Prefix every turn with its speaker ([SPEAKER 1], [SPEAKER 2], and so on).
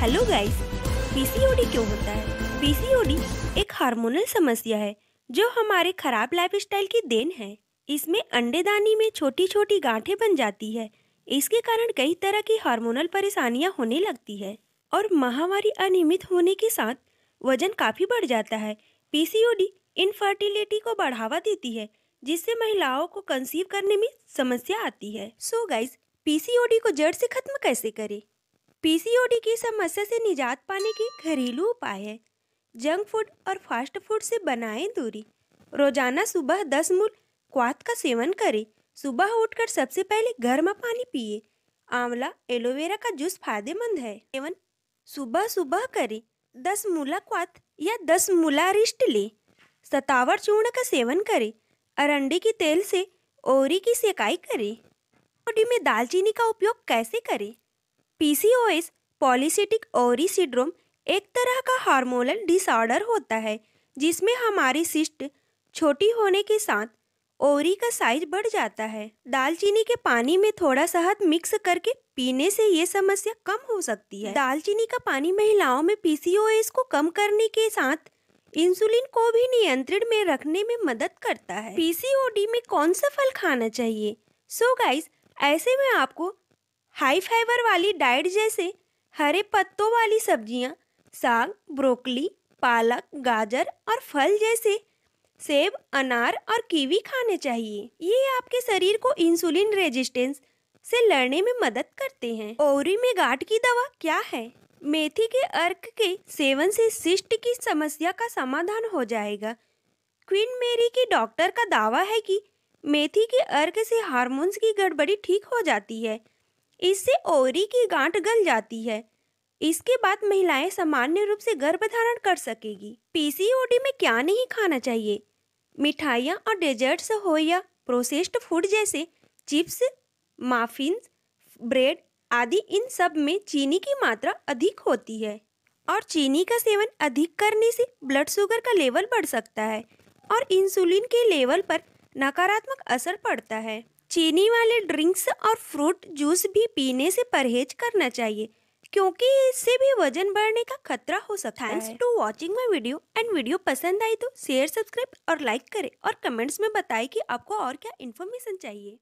[SPEAKER 1] hello guys PCOD क्यों होता है पीसीओडी एक हार्मोनल समस्या है जो हमारे खराब लाइफस्टाइल की देन है इसमें अंडेदानी में छोटी छोटी गांठें बन जाती है इसके कारण कई तरह की हार्मोनल परेशानियां होने लगती है और महामारी अनियमित होने के साथ वजन काफ़ी बढ़ जाता है पीसीओडी इनफर्टिलिटी को बढ़ावा देती है जिससे महिलाओं को कंसीव करने में समस्या आती है सो so गाइज पीसीओडी को जड़ से खत्म कैसे करें पीसीओडी की समस्या से निजात पाने के घरेलू उपाय है जंक फूड और फास्ट फूड से बनाएं दूरी रोजाना सुबह दस मूल क्वात का सेवन करें सुबह उठकर सबसे पहले गर्म पानी पिए आंवला एलोवेरा का जूस फायदेमंद है सेवन सुबह सुबह करें दस मूला क्वात या दस मूला रिष्ट लें सतावर चूर्ण का सेवन करें अरंडी के तेल से ओरी की सेकाई करें में दालचीनी का उपयोग कैसे करें पीसीओएस पॉलीसिटिक ओवरी सिंड्रोम एक तरह का हार्मोनल डिसऑर्डर होता है जिसमें हमारी सिस्ट छोटी होने के साथ ओवरी का साइज बढ़ जाता है दालचीनी के पानी में थोड़ा शहद मिक्स करके पीने से ये समस्या कम हो सकती है दालचीनी का पानी महिलाओं में पीसीओएस को कम करने के साथ इंसुलिन को भी नियंत्रण में रखने में मदद करता है पीसीओडी में कौन सा फल खाना चाहिए सो so गाइस ऐसे में आपको हाई फाइबर वाली डाइट जैसे हरे पत्तों वाली सब्जियां, साग ब्रोकली पालक गाजर और फल जैसे सेब अनार और कीवी खाने चाहिए ये आपके शरीर को इंसुलिन रेजिस्टेंस से लड़ने में मदद करते हैं ओवरी में गाठ की दवा क्या है मेथी के अर्क के सेवन से सिस्ट की समस्या का समाधान हो जाएगा क्वीन मेरी के डॉक्टर का दावा है कि मेथी के अर्क से हार्मोन्स की गड़बड़ी ठीक हो जाती है इससे ओवरी की गांठ गल जाती है इसके बाद महिलाएं सामान्य रूप से गर्भ धारण कर सकेगी पीसीओडी में क्या नहीं खाना चाहिए मिठाइयाँ और डेजर्ट्स हो या प्रोसेस्ड फूड जैसे चिप्स माफिन्स ब्रेड आदि इन सब में चीनी की मात्रा अधिक होती है और चीनी का सेवन अधिक करने से ब्लड शुगर का लेवल बढ़ सकता है और इंसुलिन के लेवल पर नकारात्मक असर पड़ता है चीनी वाले ड्रिंक्स और फ्रूट जूस भी पीने से परहेज करना चाहिए क्योंकि इससे भी वजन बढ़ने का खतरा हो सकता Thanks है thanks to watching my video and video पसंद आई तो शेयर सब्सक्राइब और लाइक करें और कमेंट्स में बताएं कि आपको और क्या इन्फॉर्मेशन चाहिए